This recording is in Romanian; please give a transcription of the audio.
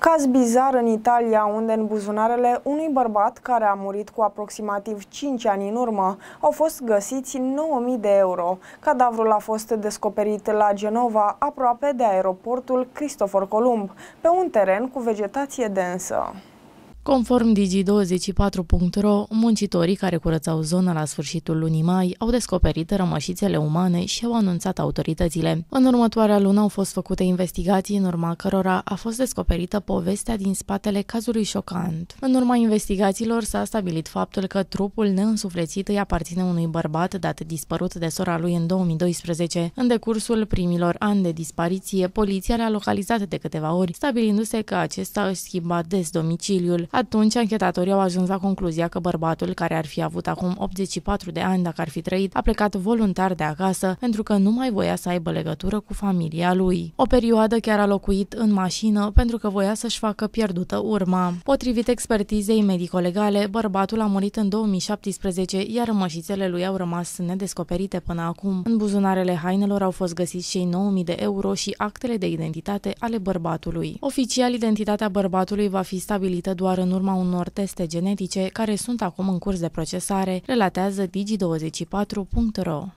Caz bizar în Italia, unde în buzunarele unui bărbat care a murit cu aproximativ 5 ani în urmă au fost găsiți 9.000 de euro. Cadavrul a fost descoperit la Genova, aproape de aeroportul Cristofor Columb, pe un teren cu vegetație densă. Conform Digi24.ro, muncitorii care curățau zona la sfârșitul lunii mai au descoperit rămășițele umane și au anunțat autoritățile. În următoarea lună au fost făcute investigații în urma cărora a fost descoperită povestea din spatele cazului șocant. În urma investigațiilor s-a stabilit faptul că trupul neînsuflețit îi aparține unui bărbat dat dispărut de sora lui în 2012. În decursul primilor ani de dispariție, poliția l-a localizat de câteva ori, stabilindu-se că acesta își schimba des domiciliul. Atunci, anchetatorii au ajuns la concluzia că bărbatul, care ar fi avut acum 84 de ani dacă ar fi trăit, a plecat voluntar de acasă pentru că nu mai voia să aibă legătură cu familia lui. O perioadă chiar a locuit în mașină pentru că voia să-și facă pierdută urma. Potrivit expertizei medico-legale, bărbatul a murit în 2017, iar rămășițele lui au rămas nedescoperite până acum. În buzunarele hainelor au fost găsiți cei 9000 de euro și actele de identitate ale bărbatului. Oficial, identitatea bărbatului va fi stabilită doar în urma unor teste genetice care sunt acum în curs de procesare, relatează digi24.ro.